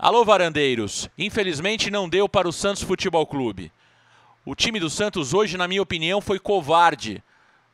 Alô, varandeiros. Infelizmente não deu para o Santos Futebol Clube. O time do Santos hoje, na minha opinião, foi covarde.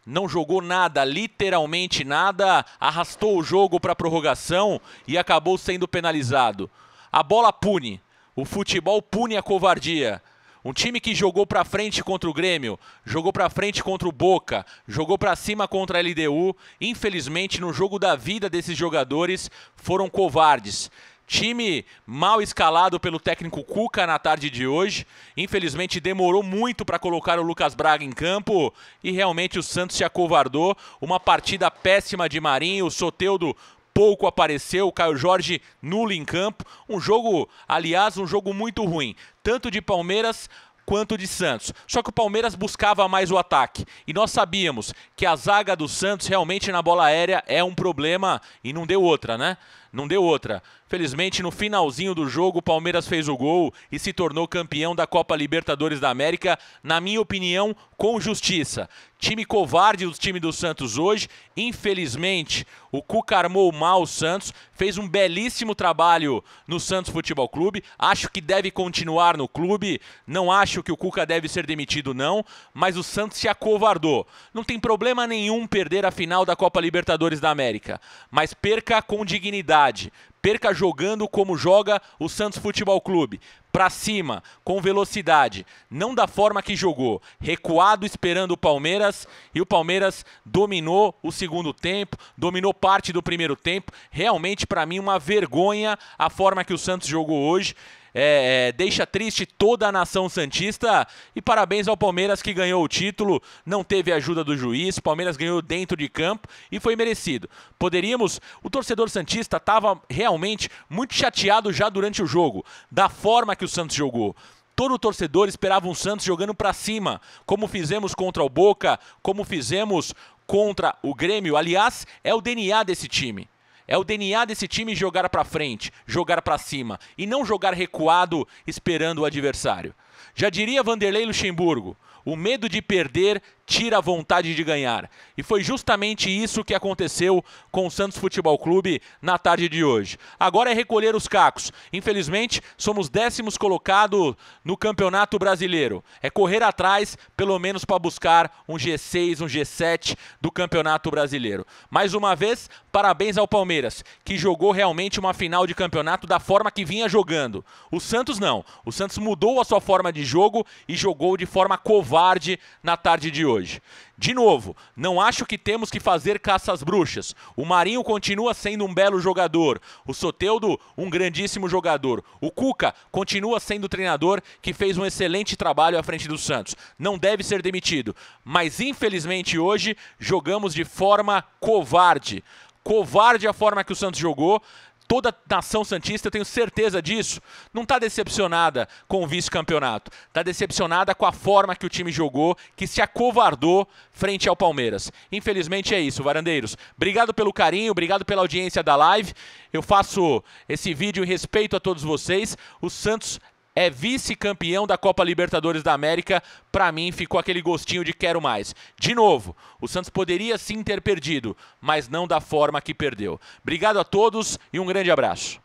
Não jogou nada, literalmente nada, arrastou o jogo para a prorrogação e acabou sendo penalizado. A bola pune. O futebol pune a covardia. Um time que jogou para frente contra o Grêmio, jogou para frente contra o Boca, jogou para cima contra a LDU, infelizmente no jogo da vida desses jogadores foram covardes. Time mal escalado pelo técnico Cuca na tarde de hoje. Infelizmente demorou muito para colocar o Lucas Braga em campo e realmente o Santos se acovardou. Uma partida péssima de Marinho, o Soteudo pouco apareceu, o Caio Jorge nulo em campo. Um jogo, aliás, um jogo muito ruim, tanto de Palmeiras quanto de Santos. Só que o Palmeiras buscava mais o ataque. E nós sabíamos que a zaga do Santos realmente na bola aérea é um problema e não deu outra, né? Não deu outra. Felizmente, no finalzinho do jogo, o Palmeiras fez o gol e se tornou campeão da Copa Libertadores da América, na minha opinião, com justiça. Time covarde do time do Santos hoje. Infelizmente, o Cuca armou mal o Santos, fez um belíssimo trabalho no Santos Futebol Clube. Acho que deve continuar no clube. Não acho que o Cuca deve ser demitido, não. Mas o Santos se acovardou. Não tem problema nenhum perder a final da Copa Libertadores da América, mas perca com dignidade velocidade, perca jogando como joga o Santos Futebol Clube. Para cima, com velocidade, não da forma que jogou, recuado esperando o Palmeiras e o Palmeiras dominou o segundo tempo, dominou parte do primeiro tempo. Realmente, para mim, uma vergonha a forma que o Santos jogou hoje é, é, deixa triste toda a nação Santista. E parabéns ao Palmeiras que ganhou o título, não teve ajuda do juiz. Palmeiras ganhou dentro de campo e foi merecido. Poderíamos, o torcedor Santista estava realmente muito chateado já durante o jogo, da forma que o Santos jogou. Todo torcedor esperava um Santos jogando para cima, como fizemos contra o Boca, como fizemos contra o Grêmio. Aliás, é o DNA desse time. É o DNA desse time jogar para frente, jogar para cima e não jogar recuado esperando o adversário. Já diria Vanderlei Luxemburgo, o medo de perder tira a vontade de ganhar. E foi justamente isso que aconteceu com o Santos Futebol Clube na tarde de hoje. Agora é recolher os cacos. Infelizmente, somos décimos colocado no Campeonato Brasileiro. É correr atrás, pelo menos para buscar um G6, um G7 do Campeonato Brasileiro. Mais uma vez, parabéns ao Palmeiras, que jogou realmente uma final de campeonato da forma que vinha jogando. O Santos não. O Santos mudou a sua forma forma de jogo e jogou de forma covarde na tarde de hoje. De novo, não acho que temos que fazer caças bruxas. O Marinho continua sendo um belo jogador. O Soteudo, um grandíssimo jogador. O Cuca continua sendo o treinador que fez um excelente trabalho à frente do Santos. Não deve ser demitido. Mas infelizmente hoje jogamos de forma covarde covarde a forma que o Santos jogou toda nação santista, eu tenho certeza disso, não está decepcionada com o vice-campeonato. Está decepcionada com a forma que o time jogou, que se acovardou frente ao Palmeiras. Infelizmente é isso, Varandeiros. Obrigado pelo carinho, obrigado pela audiência da live. Eu faço esse vídeo em respeito a todos vocês. O Santos é vice-campeão da Copa Libertadores da América, para mim ficou aquele gostinho de quero mais. De novo, o Santos poderia sim ter perdido, mas não da forma que perdeu. Obrigado a todos e um grande abraço.